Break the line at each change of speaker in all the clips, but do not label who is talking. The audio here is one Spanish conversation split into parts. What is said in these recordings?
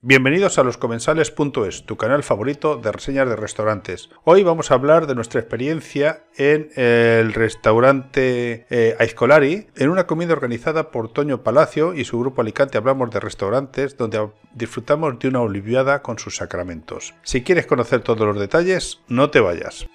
Bienvenidos a loscomensales.es, tu canal favorito de reseñas de restaurantes. Hoy vamos a hablar de nuestra experiencia en el restaurante eh, Aiscolari, en una comida organizada por Toño Palacio y su grupo Alicante. Hablamos de restaurantes donde disfrutamos de una oliviada con sus sacramentos. Si quieres conocer todos los detalles, no te vayas.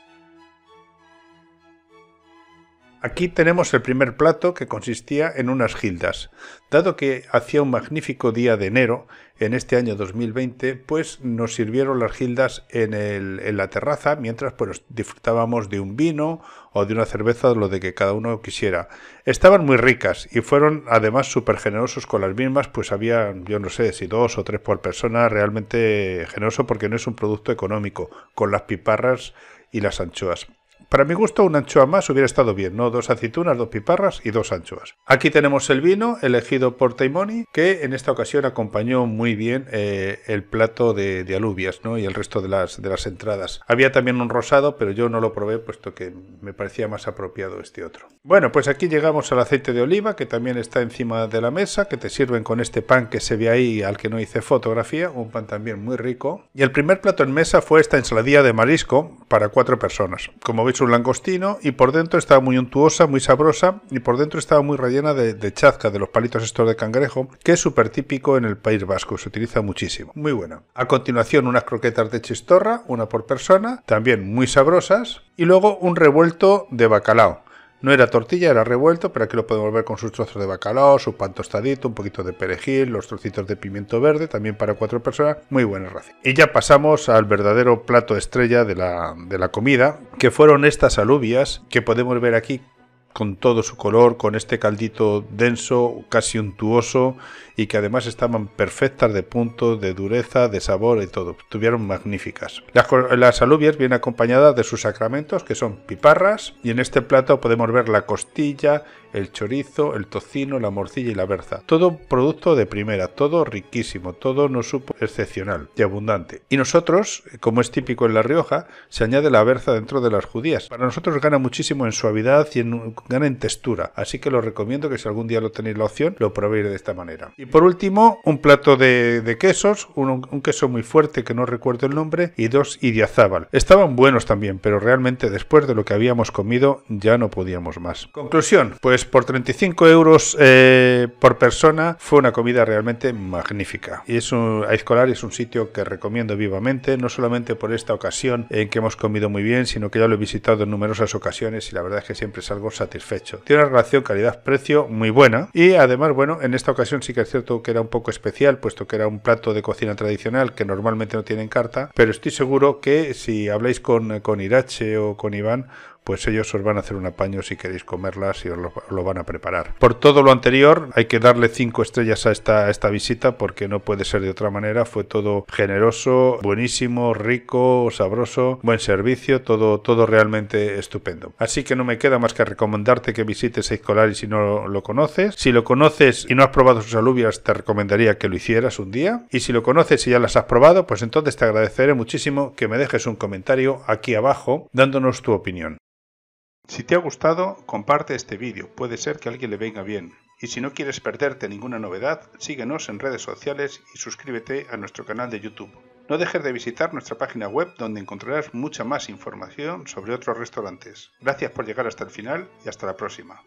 Aquí tenemos el primer plato que consistía en unas gildas. Dado que hacía un magnífico día de enero en este año 2020, pues nos sirvieron las gildas en, la terraza mientras pues, disfrutábamos de un vino o de una cerveza, lo de que cada uno quisiera. Estaban muy ricas y fueron además súper generosos con las mismas, pues había, yo no sé, si dos o tres por persona, realmente generoso porque no es un producto económico, con las piparras y las anchoas. Para mi gusto, una anchoa más hubiera estado bien, ¿no? Dos aceitunas, dos piparras y dos anchoas. Aquí tenemos el vino, elegido por Taimoni, que en esta ocasión acompañó muy bien eh, el plato de, alubias, ¿no? Y el resto de las, de las entradas. Había también un rosado, pero yo no lo probé, puesto que me parecía más apropiado este otro. Bueno, pues aquí llegamos al aceite de oliva, que también está encima de la mesa, que te sirven con este pan que se ve ahí, al que no hice fotografía, un pan también muy rico. Y el primer plato en mesa fue esta ensaladilla de marisco para cuatro personas. Como veis, hecho un langostino y por dentro estaba muy untuosa, muy sabrosa y por dentro estaba muy rellena de, chazca, de los palitos estos de cangrejo, que es súper típico en el País Vasco, se utiliza muchísimo. Muy bueno. A continuación unas croquetas de chistorra, una por persona, también muy sabrosas y luego un revuelto de bacalao. No era tortilla, era revuelto, pero aquí lo podemos ver con sus trozos de bacalao, su pan tostadito, un poquito de perejil, los trocitos de pimiento verde, también para cuatro personas, muy buena ración. Y ya pasamos al verdadero plato estrella de la, de la comida, que fueron estas alubias que podemos ver aquí con todo su color, con este caldito denso, casi untuoso, y que además estaban perfectas de punto, de dureza, de sabor y todo. Estuvieron magníficas. Las, alubias vienen acompañadas de sus sacramentos, que son piparras, y en este plato podemos ver la costilla, el chorizo, el tocino, la morcilla y la berza. Todo producto de primera, todo riquísimo, todo no supo excepcional y abundante. Y nosotros, como es típico en La Rioja, se añade la berza dentro de las judías. Para nosotros gana muchísimo en suavidad y gana en textura, así que lo recomiendo que si algún día lo tenéis la opción, lo probéis de esta manera. Y por último, un plato de, quesos, un, queso muy fuerte que no recuerdo el nombre, y dos idiazábal. Estaban buenos también, pero realmente después de lo que habíamos comido ya no podíamos más. Conclusión, pues por 35 euros eh, por persona fue una comida realmente magnífica. Y es un, Aizcolar es un sitio que recomiendo vivamente, no solamente por esta ocasión en que hemos comido muy bien, sino que ya lo he visitado en numerosas ocasiones y la verdad es que siempre salgo satisfecho. Tiene una relación calidad-precio muy buena y además, bueno, en esta ocasión sí que es cierto que era un poco especial, puesto que era un plato de cocina tradicional que normalmente no tienen carta, pero estoy seguro que si habláis con, con Irache o con Iván, pues ellos os van a hacer un apaño si queréis comerlas y os lo, van a preparar. Por todo lo anterior, hay que darle cinco estrellas a esta, esta visita porque no puede ser de otra manera. Fue todo generoso, buenísimo, rico, sabroso, buen servicio, todo, todo realmente estupendo. Así que no me queda más que recomendarte que visites Escolari si no lo conoces. Si lo conoces y no has probado sus alubias, te recomendaría que lo hicieras un día. Y si lo conoces y ya las has probado, pues entonces te agradeceré muchísimo que me dejes un comentario aquí abajo dándonos tu opinión. Si te ha gustado, comparte este vídeo, puede ser que a alguien le venga bien. Y si no quieres perderte ninguna novedad, síguenos en redes sociales y suscríbete a nuestro canal de YouTube. No dejes de visitar nuestra página web donde encontrarás mucha más información sobre otros restaurantes. Gracias por llegar hasta el final y hasta la próxima.